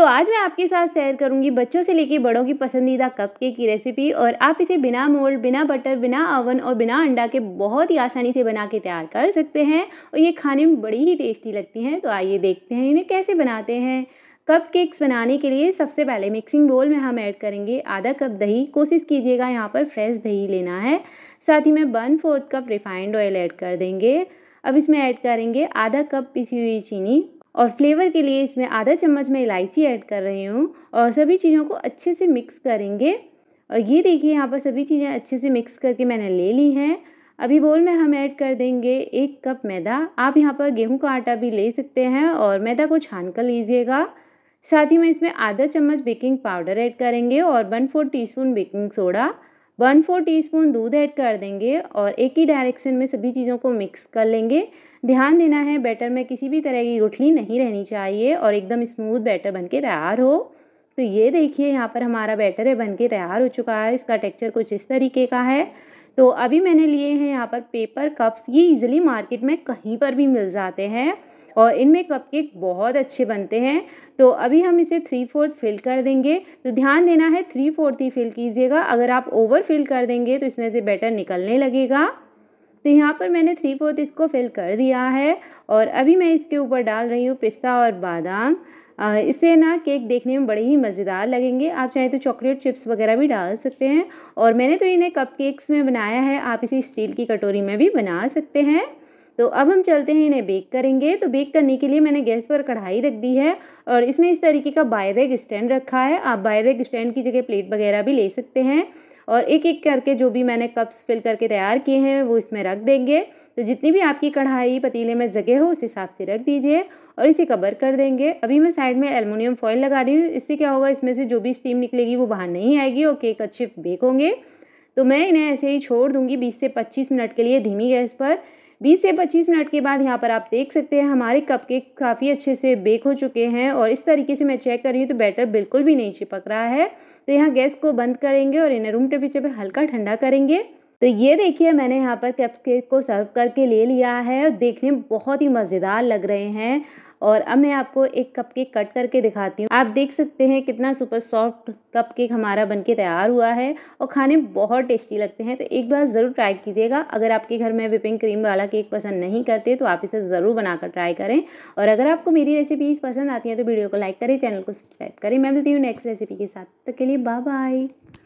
तो आज मैं आपके साथ शेयर करूंगी बच्चों से लेके बड़ों की पसंदीदा कपकेक की रेसिपी और आप इसे बिना मोल्ड बिना बटर बिना अवन और बिना अंडा के बहुत ही आसानी से बना के तैयार कर सकते हैं और ये खाने में बड़ी ही टेस्टी लगती हैं तो आइए देखते हैं इन्हें कैसे बनाते हैं कप केक्स बनाने के लिए सबसे पहले मिक्सिंग बोल में हम ऐड करेंगे आधा कप दही कोशिश कीजिएगा यहाँ पर फ्रेश दही लेना है साथ ही में one fourth cup refined oil add कर देंगे अब इसमें ऐड करेंगे आधा कप पिसी हुई चीनी और फ्लेवर के लिए इसमें आधा चम्मच मैं इलायची ऐड कर रही हूँ और सभी चीज़ों को अच्छे से मिक्स करेंगे और ये देखिए यहाँ पर सभी चीज़ें अच्छे से मिक्स करके मैंने ले ली हैं अभी बोल में हम ऐड कर देंगे एक कप मैदा आप यहाँ पर गेहूं का आटा भी ले सकते हैं और मैदा को छान कर लीजिएगा साथ ही में इसमें आधा चम्मच बेकिंग पाउडर ऐड करेंगे और one four teaspoon baking soda one four teaspoon दूध ऐड कर देंगे और एक ही डायरेक्शन में सभी चीज़ों को मिक्स कर लेंगे ध्यान देना है बैटर में किसी भी तरह की गुठली नहीं रहनी चाहिए और एकदम स्मूथ बैटर बन के तैयार हो तो ये देखिए यहाँ पर हमारा बैटर है बन के तैयार हो चुका है इसका टेक्चर कुछ इस तरीके का है तो अभी मैंने लिए हैं यहाँ पर पेपर कप्स ये इजीली मार्केट में कहीं पर भी मिल जाते हैं और इनमें कपकेक बहुत अच्छे बनते हैं तो अभी हम इसे थ्री फोर्थ फिल कर देंगे तो ध्यान देना है थ्री फोर्थ ही फिल कीजिएगा अगर आप ओवर फिल कर देंगे तो इसमें से बैटर निकलने लगेगा तो यहाँ पर मैंने थ्री फोर्थ इसको फिल कर दिया है और अभी मैं इसके ऊपर डाल रही हूँ पिस्ता और बादाम इससे ना केक देखने में बड़े ही मज़ेदार लगेंगे आप चाहे तो चॉकलेट चिप्स वगैरह भी डाल सकते हैं और मैंने तो इन्हें कपकेक्स में बनाया है आप इसी स्टील की कटोरी में भी बना सकते हैं तो अब हम चलते हैं इन्हें बेक करेंगे तो बेक करने के लिए मैंने गैस पर कढ़ाई रख दी है और इसमें इस तरीके का बायरेग स्टैंड रखा है आप बायरेग स्टैंड की जगह प्लेट वगैरह भी ले सकते हैं और एक एक करके जो भी मैंने कप्स फिल करके तैयार किए हैं वो इसमें रख देंगे तो जितनी भी आपकी कढ़ाई पतीले में जगह हो उस हिसाब से रख दीजिए और इसे कवर कर देंगे अभी मैं साइड में एलमिनियम फॉयल लगा रही हूँ इससे क्या होगा इसमें से जो भी स्टीम निकलेगी वो बाहर नहीं आएगी और केक अच्छे बेक होंगे तो मैं इन्हें ऐसे ही छोड़ दूँगी बीस से पच्चीस मिनट के लिए धीमी गैस पर बीस से पच्चीस मिनट के बाद यहाँ पर आप देख सकते हैं हमारे कप केक काफ़ी अच्छे से बेक हो चुके हैं और इस तरीके से मैं चेक कर रही हूँ तो बैटर बिल्कुल भी नहीं चिपक रहा है तो यहाँ गैस को बंद करेंगे और इन्हें रूम टेम्परेचर पर हल्का ठंडा करेंगे तो ये देखिए मैंने यहाँ पर कप केक को सर्व करके ले लिया है और देखने में बहुत ही मज़ेदार लग रहे हैं और अब मैं आपको एक कप केक कट करके दिखाती हूँ आप देख सकते हैं कितना सुपर सॉफ्ट कप केक हमारा बनके तैयार हुआ है और खाने बहुत टेस्टी लगते हैं तो एक बार ज़रूर ट्राई कीजिएगा अगर आपके घर में विपिंग क्रीम वाला केक पसंद नहीं करते तो आप इसे ज़रूर बनाकर ट्राई करें और अगर आपको मेरी रेसिपीज़ पसंद आती हैं तो वीडियो को लाइक करें चैनल को सब्सक्राइब करें मैं मिलती हूँ नेक्स्ट रेसिपी के साथ तक के लिए बाय बाय